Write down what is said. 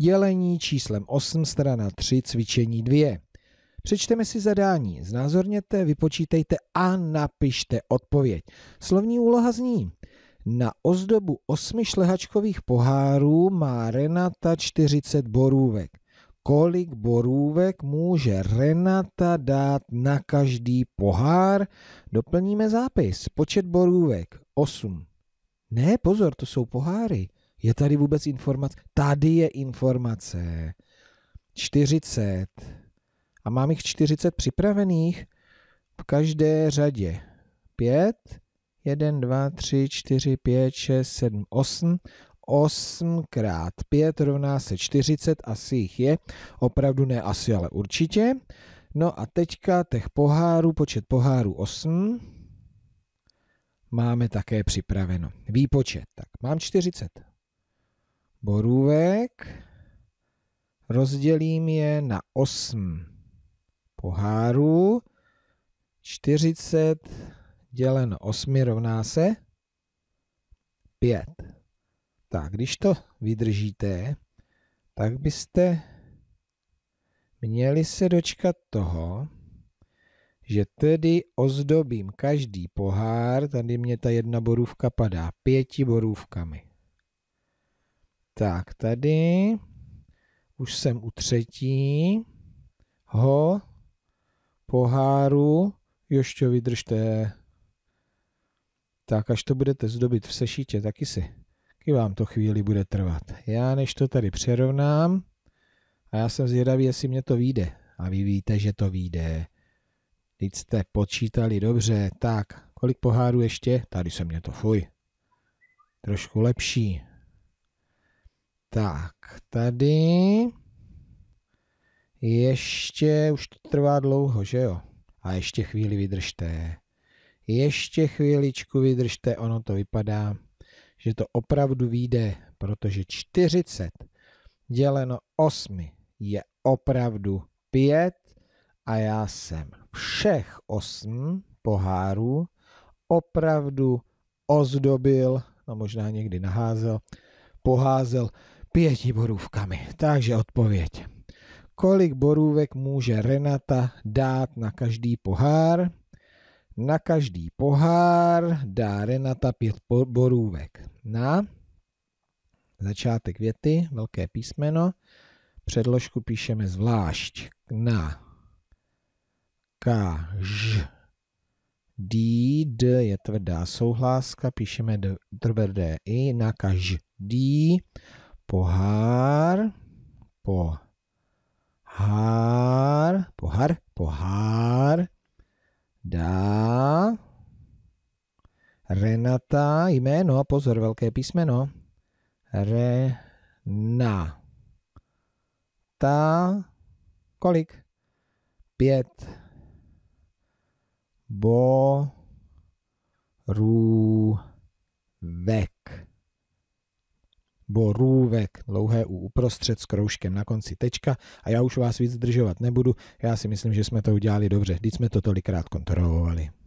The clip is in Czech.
dělení číslem 8 strana 3 cvičení 2. Přečteme si zadání, znázorněte, vypočítejte a napište odpověď. Slovní úloha zní. Na ozdobu osmi šlehačkových pohárů má Renata 40 borůvek. Kolik borůvek může Renata dát na každý pohár? Doplníme zápis. Počet borůvek 8. Ne, pozor, to jsou poháry. Je tady vůbec informace? Tady je informace. 40. A mám jich 40 připravených v každé řadě. 5, 1, 2, 3, 4, 5, 6, 7, 8. 8 krát 5 rovná se 40, asi jich je. Opravdu ne asi, ale určitě. No a teďka těch pohárů, počet pohárů 8 máme také připraveno. Výpočet. Tak mám 40 borůvek, rozdělím je na 8 pohárů, 40 děleno 8 rovná se 5. Tak, když to vydržíte, tak byste měli se dočkat toho, že tedy ozdobím každý pohár, tady mě ta jedna borůvka padá, pěti borůvkami. Tak, tady už jsem u třetího poháru. Ještě vydržte. Tak, až to budete zdobit v sešitě, taky si. Taky vám to chvíli bude trvat. Já než to tady přerovnám, a já jsem zvědavý, jestli mě to vyjde. A vy víte, že to vyjde. Teď jste počítali dobře. Tak, kolik pohárů ještě? Tady se mě to fuj. Trošku lepší. Tak, tady ještě, už to trvá dlouho, že jo? A ještě chvíli vydržte. Ještě chvíličku vydržte, ono to vypadá, že to opravdu vyjde, protože 40 děleno 8 je opravdu 5 a já jsem všech 8 pohárů opravdu ozdobil, a no možná někdy naházel, poházel pěti borůvkami. Takže odpověď. Kolik borůvek může Renata dát na každý pohár? Na každý pohár dá Renata pět borůvek. Na začátek věty, velké písmeno, předložku píšeme zvlášť. Na kaž d, d je tvrdá souhláska, píšeme tvrdé i na každý pohár, pohár, pohár, pohár, dá, Renata, jméno, pozor, velké písmeno, Rena, ta, kolik? Pět, bo, vek borůvek, dlouhé u uprostřed s kroužkem na konci tečka a já už vás víc zdržovat nebudu, já si myslím, že jsme to udělali dobře, když jsme to tolikrát kontrolovali.